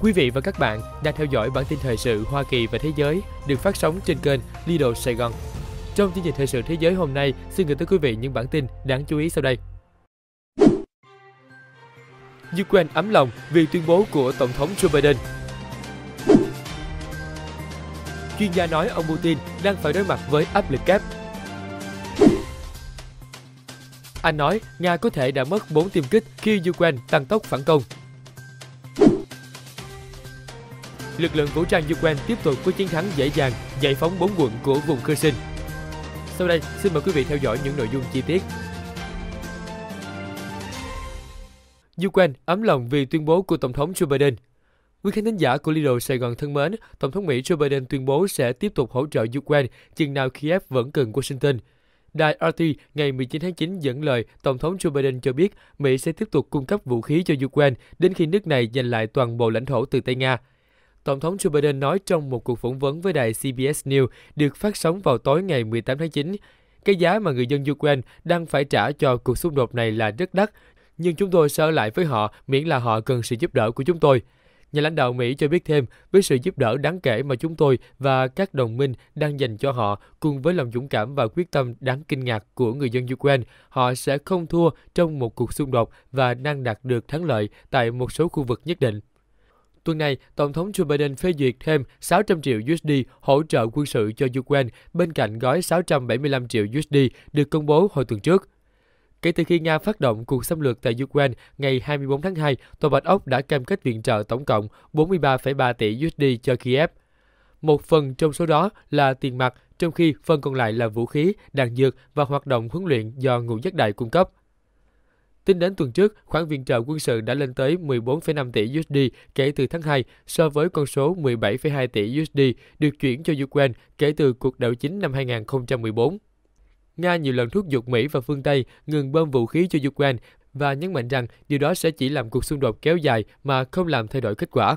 Quý vị và các bạn đang theo dõi bản tin thời sự Hoa Kỳ và Thế giới được phát sóng trên kênh Lido Sài Gòn. Trong chương trình thời sự thế giới hôm nay, xin gửi tới quý vị những bản tin đáng chú ý sau đây. Ukraine ấm lòng vì tuyên bố của Tổng thống Joe Biden. Chuyên gia nói ông Putin đang phải đối mặt với áp lực kép. Anh nói Nga có thể đã mất 4 tiêm kích khi Ukraine tăng tốc phản công. lực lượng vũ trang Ukraine tiếp tục có chiến thắng dễ dàng giải phóng bốn quận của vùng Kherson. Sau đây, xin mời quý vị theo dõi những nội dung chi tiết. Ukraine ấm lòng vì tuyên bố của Tổng thống Joe Biden Quý khán thính giả của Lido Sài Gòn thân mến, Tổng thống Mỹ Joe Biden tuyên bố sẽ tiếp tục hỗ trợ Ukraine chừng nào Kiev vẫn cần Washington. Đài RT ngày 19 tháng 9 dẫn lời Tổng thống Joe Biden cho biết Mỹ sẽ tiếp tục cung cấp vũ khí cho Ukraine đến khi nước này giành lại toàn bộ lãnh thổ từ Tây Nga. Tổng thống Joe Biden nói trong một cuộc phỏng vấn với đài CBS News được phát sóng vào tối ngày 18 tháng 9. Cái giá mà người dân Ukraine đang phải trả cho cuộc xung đột này là rất đắt, nhưng chúng tôi sẽ ở lại với họ miễn là họ cần sự giúp đỡ của chúng tôi. Nhà lãnh đạo Mỹ cho biết thêm, với sự giúp đỡ đáng kể mà chúng tôi và các đồng minh đang dành cho họ, cùng với lòng dũng cảm và quyết tâm đáng kinh ngạc của người dân Ukraine, họ sẽ không thua trong một cuộc xung đột và đang đạt được thắng lợi tại một số khu vực nhất định. Tuần này, Tổng thống Joe Biden phê duyệt thêm 600 triệu USD hỗ trợ quân sự cho Ukraine bên cạnh gói 675 triệu USD được công bố hồi tuần trước. Kể từ khi Nga phát động cuộc xâm lược tại Ukraine ngày 24 tháng 2, Tòa Bạch Ốc đã cam kết viện trợ tổng cộng 43,3 tỷ USD cho Kiev. Một phần trong số đó là tiền mặt, trong khi phần còn lại là vũ khí, đạn dược và hoạt động huấn luyện do ngũ giác đại cung cấp. Tính đến tuần trước, khoản viện trợ quân sự đã lên tới 14,5 tỷ USD kể từ tháng 2 so với con số 17,2 tỷ USD được chuyển cho Ukraine kể từ cuộc đảo chính năm 2014. Nga nhiều lần thúc giục Mỹ và phương Tây ngừng bơm vũ khí cho Ukraine và nhấn mạnh rằng điều đó sẽ chỉ làm cuộc xung đột kéo dài mà không làm thay đổi kết quả.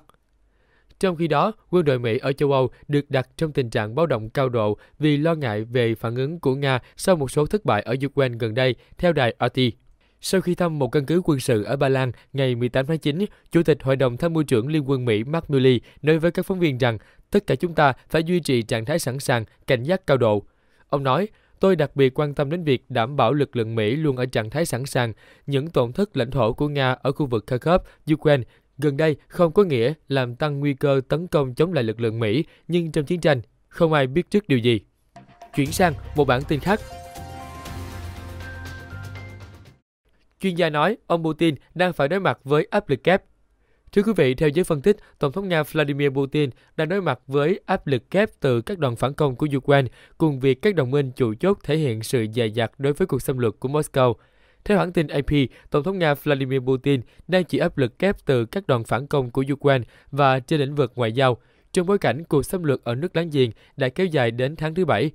Trong khi đó, quân đội Mỹ ở châu Âu được đặt trong tình trạng báo động cao độ vì lo ngại về phản ứng của Nga sau một số thất bại ở Ukraine gần đây, theo đài RT. Sau khi thăm một căn cứ quân sự ở Ba Lan ngày 18 tháng 9, Chủ tịch Hội đồng Tham mưu trưởng Liên quân Mỹ Mark Milley nói với các phóng viên rằng tất cả chúng ta phải duy trì trạng thái sẵn sàng, cảnh giác cao độ. Ông nói, tôi đặc biệt quan tâm đến việc đảm bảo lực lượng Mỹ luôn ở trạng thái sẵn sàng. Những tổn thất lãnh thổ của Nga ở khu vực Kharkov, Ukraine gần đây không có nghĩa làm tăng nguy cơ tấn công chống lại lực lượng Mỹ, nhưng trong chiến tranh, không ai biết trước điều gì. Chuyển sang một bản tin khác, Chuyên gia nói ông Putin đang phải đối mặt với áp lực kép. Thưa quý vị, theo giới phân tích, Tổng thống Nga Vladimir Putin đang đối mặt với áp lực kép từ các đoàn phản công của Ukraine cùng việc các đồng minh chủ chốt thể hiện sự dày dặt đối với cuộc xâm lược của Moscow. Theo hãng tin AP, Tổng thống Nga Vladimir Putin đang chịu áp lực kép từ các đoàn phản công của Ukraine và trên lĩnh vực ngoại giao, trong bối cảnh cuộc xâm lược ở nước láng giềng đã kéo dài đến tháng thứ Bảy,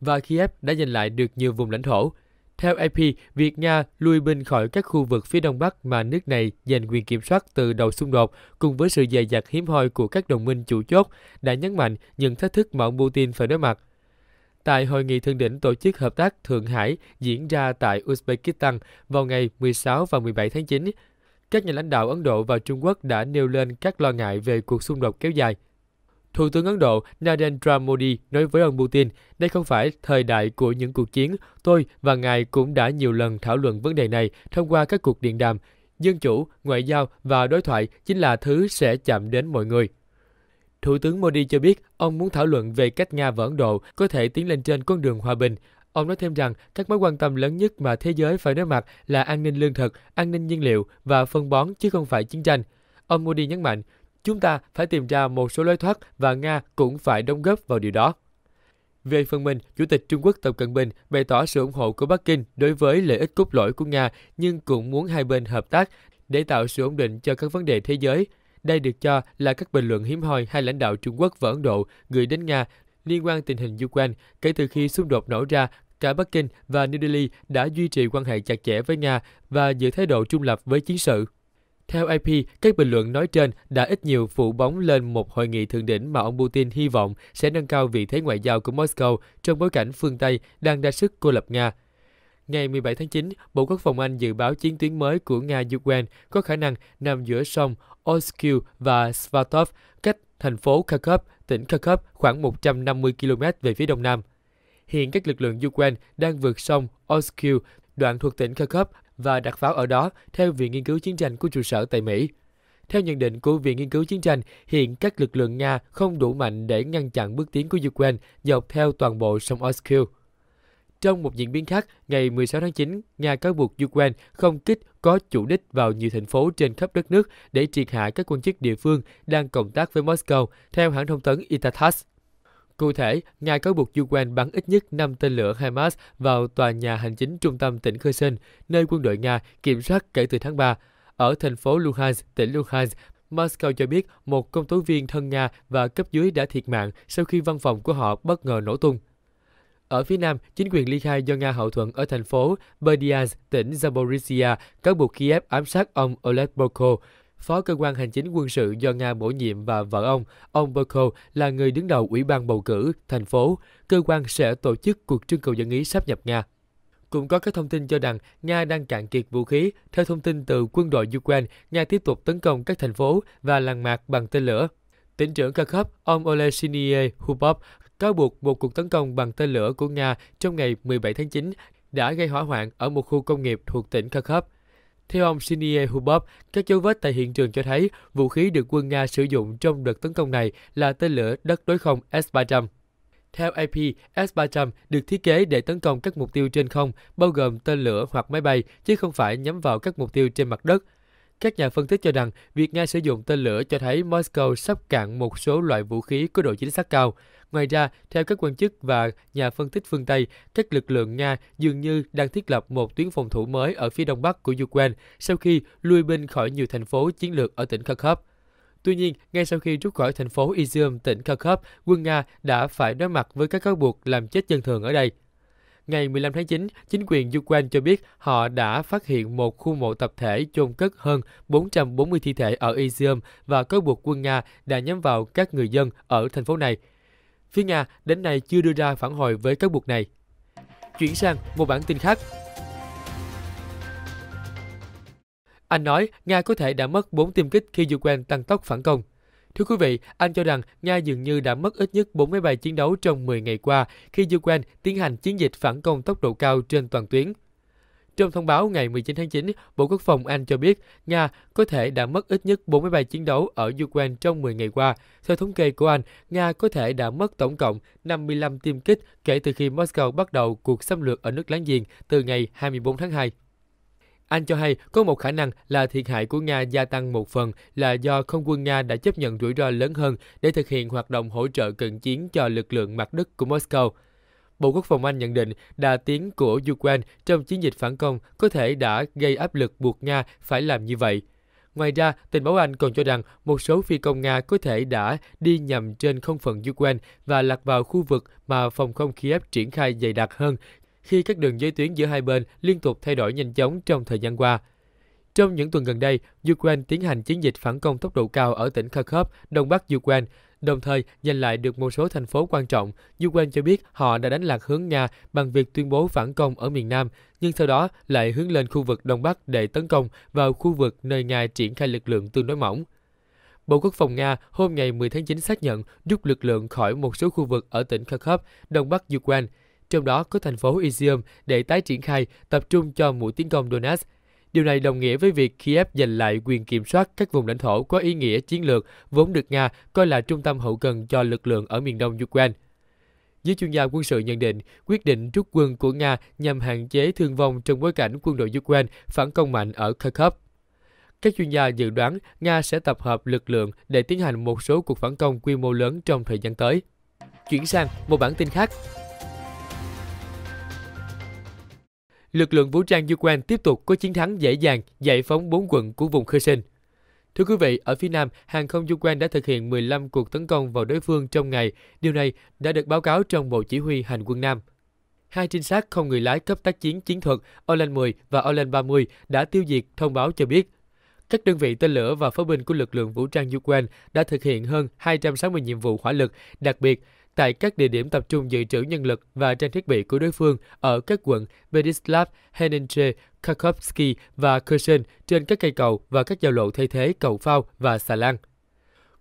và Kiev đã giành lại được nhiều vùng lãnh thổ. Theo AP, việc Nga lui binh khỏi các khu vực phía đông bắc mà nước này giành quyền kiểm soát từ đầu xung đột, cùng với sự dày dặt hiếm hoi của các đồng minh chủ chốt, đã nhấn mạnh những thách thức mà ông Putin phải đối mặt. Tại hội nghị thượng đỉnh Tổ chức Hợp tác Thượng Hải diễn ra tại Uzbekistan vào ngày 16 và 17 tháng 9, các nhà lãnh đạo Ấn Độ và Trung Quốc đã nêu lên các lo ngại về cuộc xung đột kéo dài. Thủ tướng Ấn Độ Narendra Modi nói với ông Putin, đây không phải thời đại của những cuộc chiến. Tôi và ngài cũng đã nhiều lần thảo luận vấn đề này thông qua các cuộc điện đàm. Dân chủ, ngoại giao và đối thoại chính là thứ sẽ chạm đến mọi người. Thủ tướng Modi cho biết ông muốn thảo luận về cách Nga và Ấn Độ có thể tiến lên trên con đường hòa bình. Ông nói thêm rằng các mối quan tâm lớn nhất mà thế giới phải đối mặt là an ninh lương thực, an ninh nhiên liệu và phân bón chứ không phải chiến tranh. Ông Modi nhấn mạnh, Chúng ta phải tìm ra một số lối thoát và Nga cũng phải đóng góp vào điều đó. Về phần mình, Chủ tịch Trung Quốc Tập Cận Bình bày tỏ sự ủng hộ của Bắc Kinh đối với lợi ích cốt lõi của Nga nhưng cũng muốn hai bên hợp tác để tạo sự ổn định cho các vấn đề thế giới. Đây được cho là các bình luận hiếm hoi hai lãnh đạo Trung Quốc và Ấn Độ gửi đến Nga liên quan tình hình Ukraine kể từ khi xung đột nổ ra cả Bắc Kinh và New Delhi đã duy trì quan hệ chặt chẽ với Nga và giữ thái độ trung lập với chiến sự. Theo AP, các bình luận nói trên đã ít nhiều phủ bóng lên một hội nghị thượng đỉnh mà ông Putin hy vọng sẽ nâng cao vị thế ngoại giao của Moscow trong bối cảnh phương Tây đang đa sức cô lập Nga. Ngày 17 tháng 9, Bộ Quốc phòng Anh dự báo chiến tuyến mới của Nga-Ukraine có khả năng nằm giữa sông Oskil và Svatov, cách thành phố Kharkov, tỉnh Kharkov khoảng 150 km về phía đông nam. Hiện các lực lượng Ukraine đang vượt sông Oskil, đoạn thuộc tỉnh Kharkov và đặt pháo ở đó theo Viện Nghiên cứu Chiến tranh của trụ sở tại Mỹ. Theo nhận định của Viện Nghiên cứu Chiến tranh, hiện các lực lượng Nga không đủ mạnh để ngăn chặn bước tiến của Ukraine dọc theo toàn bộ sông Oskil. Trong một diễn biến khác, ngày 16 tháng 9, Nga cáo buộc Ukraine không kích có chủ đích vào nhiều thành phố trên khắp đất nước để triệt hạ các quan chức địa phương đang cộng tác với Moscow, theo hãng thông tấn Itatas. Cụ thể, Nga cáo buộc Ukraine bắn ít nhất 5 tên lửa Hamas vào tòa nhà hành chính trung tâm tỉnh Kherson, nơi quân đội Nga kiểm soát kể từ tháng 3. Ở thành phố Luhansk, tỉnh Luhansk, Moscow cho biết một công tố viên thân Nga và cấp dưới đã thiệt mạng sau khi văn phòng của họ bất ngờ nổ tung. Ở phía Nam, chính quyền ly khai do Nga hậu thuẫn ở thành phố Berdyansk, tỉnh Zaporizhia, cáo buộc Kiev ám sát ông Oleg Boko, phó cơ quan hành chính quân sự do Nga bổ nhiệm và vợ ông, ông Berko là người đứng đầu Ủy ban bầu cử thành phố, cơ quan sẽ tổ chức cuộc trưng cầu dân ý sắp nhập Nga. Cũng có các thông tin cho rằng Nga đang cạn kiệt vũ khí. Theo thông tin từ quân đội Ukraine, Nga tiếp tục tấn công các thành phố và làng mạc bằng tên lửa. Tỉnh trưởng Kharkov, ông Olesinie Hubov, cáo buộc một cuộc tấn công bằng tên lửa của Nga trong ngày 17 tháng 9 đã gây hỏa hoạn ở một khu công nghiệp thuộc tỉnh Kharkov. Theo ông Sinie Hubov, các dấu vết tại hiện trường cho thấy vũ khí được quân Nga sử dụng trong đợt tấn công này là tên lửa đất đối không S-300. Theo AP, S-300 được thiết kế để tấn công các mục tiêu trên không, bao gồm tên lửa hoặc máy bay, chứ không phải nhắm vào các mục tiêu trên mặt đất, các nhà phân tích cho rằng việc Nga sử dụng tên lửa cho thấy Moscow sắp cạn một số loại vũ khí có độ chính xác cao. Ngoài ra, theo các quan chức và nhà phân tích phương Tây, các lực lượng Nga dường như đang thiết lập một tuyến phòng thủ mới ở phía đông bắc của Ukraine sau khi lui binh khỏi nhiều thành phố chiến lược ở tỉnh Kharkov. Tuy nhiên, ngay sau khi rút khỏi thành phố Izium, tỉnh Kharkov, quân Nga đã phải đối mặt với các cáo buộc làm chết dân thường ở đây. Ngày 15 tháng 9, chính quyền Ukraine cho biết họ đã phát hiện một khu mộ tập thể chôn cất hơn 440 thi thể ở Izium và cáo buộc quân Nga đã nhắm vào các người dân ở thành phố này. Phía Nga đến nay chưa đưa ra phản hồi với cáo buộc này. Chuyển sang một bản tin khác, Anh nói Nga có thể đã mất 4 tiêm kích khi Ukraine tăng tốc phản công. Thưa quý vị, Anh cho rằng Nga dường như đã mất ít nhất 4 máy bay chiến đấu trong 10 ngày qua khi Ukraine tiến hành chiến dịch phản công tốc độ cao trên toàn tuyến. Trong thông báo ngày 19 tháng 9, Bộ Quốc phòng Anh cho biết Nga có thể đã mất ít nhất 4 máy bay chiến đấu ở Ukraine trong 10 ngày qua. Theo thống kê của Anh, Nga có thể đã mất tổng cộng 55 tiêm kích kể từ khi Moscow bắt đầu cuộc xâm lược ở nước láng giềng từ ngày 24 tháng 2. Anh cho hay có một khả năng là thiệt hại của Nga gia tăng một phần là do không quân Nga đã chấp nhận rủi ro lớn hơn để thực hiện hoạt động hỗ trợ cận chiến cho lực lượng mặt đất của Moscow. Bộ Quốc phòng Anh nhận định đà tiến của Ukraine trong chiến dịch phản công có thể đã gây áp lực buộc Nga phải làm như vậy. Ngoài ra, tình báo Anh còn cho rằng một số phi công Nga có thể đã đi nhầm trên không phận Ukraine và lạc vào khu vực mà phòng không Kiev triển khai dày đặc hơn khi các đường giới tuyến giữa hai bên liên tục thay đổi nhanh chóng trong thời gian qua. Trong những tuần gần đây, Ukraine tiến hành chiến dịch phản công tốc độ cao ở tỉnh Kharkov, đông bắc Ukraine, đồng thời giành lại được một số thành phố quan trọng. Ukraine cho biết họ đã đánh lạc hướng Nga bằng việc tuyên bố phản công ở miền Nam, nhưng sau đó lại hướng lên khu vực Đông Bắc để tấn công vào khu vực nơi Nga triển khai lực lượng tương đối mỏng. Bộ Quốc phòng Nga hôm ngày 10 tháng 9 xác nhận rút lực lượng khỏi một số khu vực ở tỉnh Kharkov, Đông Bắc Ukraine trong đó có thành phố Izium để tái triển khai tập trung cho mũi tiến công Donetsk. Điều này đồng nghĩa với việc Kiev giành lại quyền kiểm soát các vùng lãnh thổ có ý nghĩa chiến lược vốn được Nga coi là trung tâm hậu cần cho lực lượng ở miền đông Ukraine. Giới chuyên gia quân sự nhận định, quyết định rút quân của Nga nhằm hạn chế thương vong trong bối cảnh quân đội Ukraine phản công mạnh ở Kharkov. Các chuyên gia dự đoán Nga sẽ tập hợp lực lượng để tiến hành một số cuộc phản công quy mô lớn trong thời gian tới. Chuyển sang một bản tin khác, lực lượng vũ trang Ukraine tiếp tục có chiến thắng dễ dàng giải phóng 4 quận của vùng Kherson. Thưa quý vị, ở phía Nam, hàng không Ukraine đã thực hiện 15 cuộc tấn công vào đối phương trong ngày. Điều này đã được báo cáo trong Bộ Chỉ huy Hành quân Nam. Hai trinh sát không người lái cấp tác chiến chiến thuật Orlan 10 và Orlan 30 đã tiêu diệt thông báo cho biết. Các đơn vị tên lửa và pháo binh của lực lượng vũ trang Ukraine đã thực hiện hơn 260 nhiệm vụ hỏa lực, đặc biệt tại các địa điểm tập trung dự trữ nhân lực và trang thiết bị của đối phương ở các quận Bedislav, Heninche, Kharkovsky và Kherson trên các cây cầu và các giao lộ thay thế cầu phao và xà lan.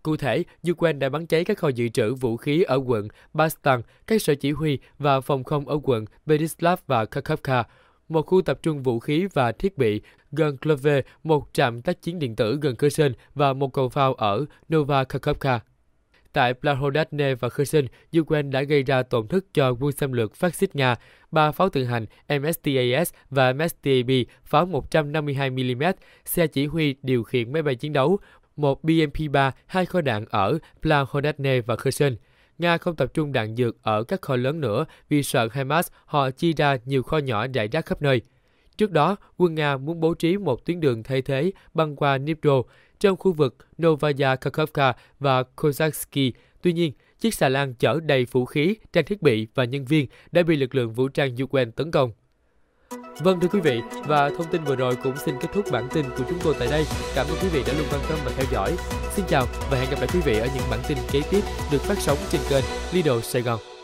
Cụ thể, Ukraine đã bắn cháy các kho dự trữ vũ khí ở quận Bastan, các sở chỉ huy và phòng không ở quận Bedislav và Kharkovka, một khu tập trung vũ khí và thiết bị gần Klove, một trạm tác chiến điện tử gần Kherson và một cầu phao ở Nova Kharkovka. Tại Plahodachne và Kherson, Ukraine đã gây ra tổn thất cho quân xâm lược phát xít Nga. Ba pháo tự hành MSTAS và MSTAB pháo 152mm, xe chỉ huy điều khiển máy bay chiến đấu, một BMP-3, hai kho đạn ở Plahodachne và Kherson. Nga không tập trung đạn dược ở các kho lớn nữa vì sợ Hamas họ chi ra nhiều kho nhỏ rải rác khắp nơi. Trước đó, quân Nga muốn bố trí một tuyến đường thay thế băng qua Dnipro, trong khu vực Novaya Kakhovka và Kozaksky. Tuy nhiên, chiếc xà lan chở đầy vũ khí, trang thiết bị và nhân viên đã bị lực lượng vũ trang Ukraine tấn công. Vâng thưa quý vị, và thông tin vừa rồi cũng xin kết thúc bản tin của chúng tôi tại đây. Cảm ơn quý vị đã luôn quan tâm và theo dõi. Xin chào và hẹn gặp lại quý vị ở những bản tin kế tiếp được phát sóng trên kênh Lido Sài Gòn.